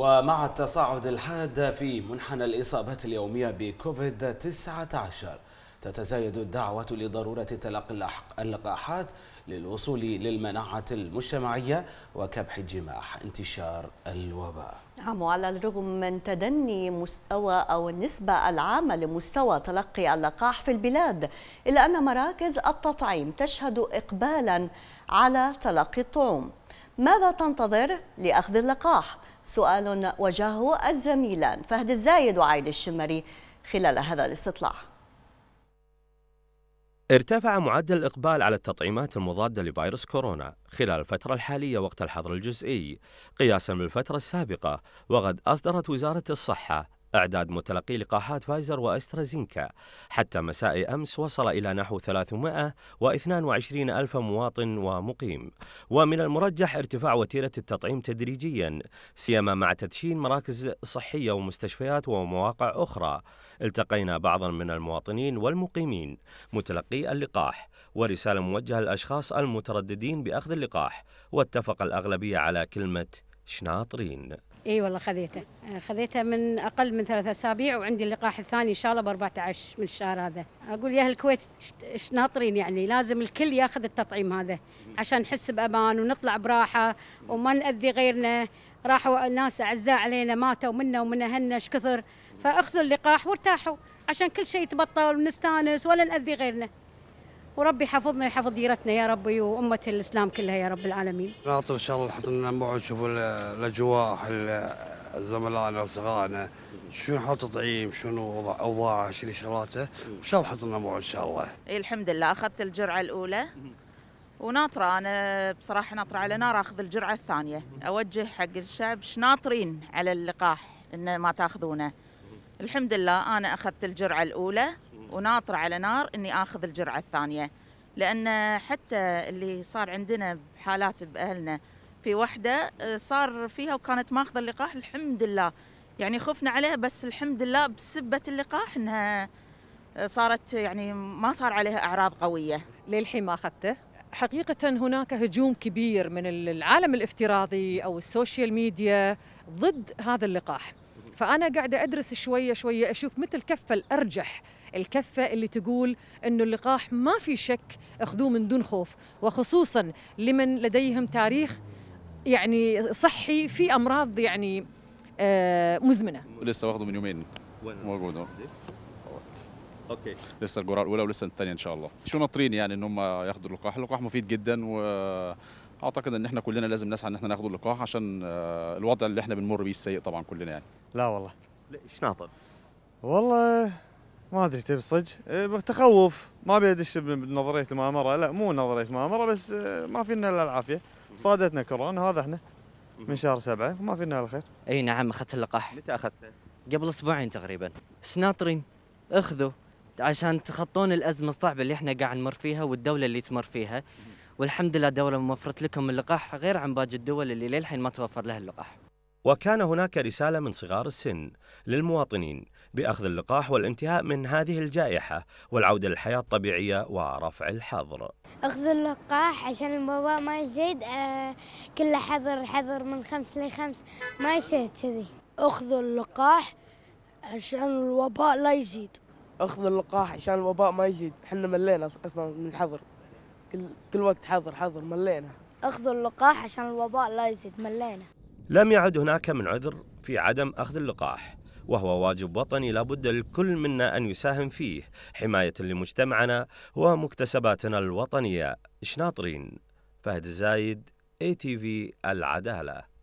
ومع التصاعد الحاد في منحنى الإصابات اليومية بكوفيد 19 تتزايد الدعوة لضرورة تلقي اللقاحات للوصول للمناعة المجتمعية وكبح جماح انتشار الوباء نعم وعلى الرغم من تدني مستوى أو النسبة العامة لمستوى تلقي اللقاح في البلاد إلا أن مراكز التطعيم تشهد إقبالا على تلقي الطعوم ماذا تنتظر لأخذ اللقاح؟ سؤال وجهه الزميلان فهد الزايد وعيد الشمري خلال هذا الاستطلاع ارتفع معدل الإقبال على التطعيمات المضادة لفيروس كورونا خلال الفترة الحالية وقت الحظر الجزئي قياسا بالفترة السابقة وقد أصدرت وزارة الصحة إعداد متلقي لقاحات فايزر وأسترازينكا حتى مساء أمس وصل إلى نحو 322 ألف مواطن ومقيم ومن المرجح ارتفاع وتيرة التطعيم تدريجيا سيما مع تدشين مراكز صحية ومستشفيات ومواقع أخرى التقينا بعضا من المواطنين والمقيمين متلقي اللقاح ورسالة موجهة للأشخاص المترددين بأخذ اللقاح واتفق الأغلبية على كلمة شناطرين اي والله خذيته آه، خذيته من اقل من ثلاثة اسابيع وعندي اللقاح الثاني ان شاء الله ب 14 من الشهر هذا اقول يا اهل الكويت ايش ناطرين يعني لازم الكل ياخذ التطعيم هذا عشان نحس بامان ونطلع براحه وما ناذي غيرنا راحوا ناس اعزاء علينا ماتوا منا ومن اهلنا ايش كثر فاخذوا اللقاح وارتاحوا عشان كل شيء يتبطل ونستانس ولا ناذي غيرنا وربي يحفظنا ويحفظ ديرتنا يا ربي وامه الاسلام كلها يا رب العالمين. ناطر ان شاء الله الحمد لنا نبغى نشوف الاجواء زملائنا واصدقائنا شنو حاط طعيم شنو اوضاعه شنو شغلاته ان شاء الله لنا موعد ان شاء الله. اي الحمد لله اخذت الجرعه الاولى وناطره انا بصراحه ناطره على نار اخذ الجرعه الثانيه اوجه حق الشعب شناطرين على اللقاح انه ما تاخذونه. الحمد لله انا اخذت الجرعه الاولى وناطرة على نار إني آخذ الجرعة الثانية لأن حتى اللي صار عندنا بحالات بأهلنا في وحدة آه، صار فيها وكانت ماخذة اللقاح الحمد لله يعني خفنا عليها بس الحمد لله بسبة اللقاح إنها آه، صارت يعني ما صار عليها أعراض قوية للحين ما أخذته؟ حقيقة هناك هجوم كبير من العالم الافتراضي أو السوشيال ميديا ضد هذا اللقاح فأنا قاعدة أدرس شوية شوية أشوف مثل كفة الأرجح الكفة اللي تقول أنه اللقاح ما في شك أخذوه من دون خوف وخصوصا لمن لديهم تاريخ يعني صحي في أمراض يعني آه، مزمنة لسه واخده من يومين موجود اوكي لسه الجرعه الاولى ولسه الثانيه ان شاء الله شو ناطرين يعني ان هم ياخدوا اللقاح اللقاح مفيد جدا واعتقد ان احنا كلنا لازم نسعى ان احنا ناخد اللقاح عشان آه، الوضع اللي احنا بنمر بيه السيء طبعا كلنا يعني لا والله ايش ناطر والله ما ادري تبي صدق إيه، تخوف ما ابي ادش بنظريه المؤامره لا مو نظريه المؤامره بس إيه، ما فينا الا العافيه صادتنا كورونا هذا احنا من شهر سبعة ما فينا الا الخير اي نعم اخذت اللقاح متى اخذته؟ قبل اسبوعين تقريبا بس ناطرين اخذوا عشان تخطون الازمه الصعبه اللي احنا قاعد نمر فيها والدوله اللي تمر فيها والحمد لله دوله موفرت لكم اللقاح غير عن باقي الدول اللي للحين ما توفر لها اللقاح وكان هناك رسالة من صغار السن للمواطنين باخذ اللقاح والانتهاء من هذه الجائحه والعوده للحياه الطبيعيه ورفع الحظر. اخذ اللقاح عشان الوباء ما يزيد آه، كله حظر حظر من خمس لخمس ما يصير كذي. اخذ اللقاح عشان الوباء لا يزيد. اخذ اللقاح عشان الوباء ما يزيد، احنا ملينا اصلا من الحظر. كل كل وقت حظر حظر ملينا. اخذ اللقاح عشان الوباء لا يزيد ملينا. لم يعد هناك من عذر في عدم اخذ اللقاح. وهو واجب وطني لابد لكل منا أن يساهم فيه حماية لمجتمعنا ومكتسباتنا الوطنية شناطرين فهد زايد اي تي في العداله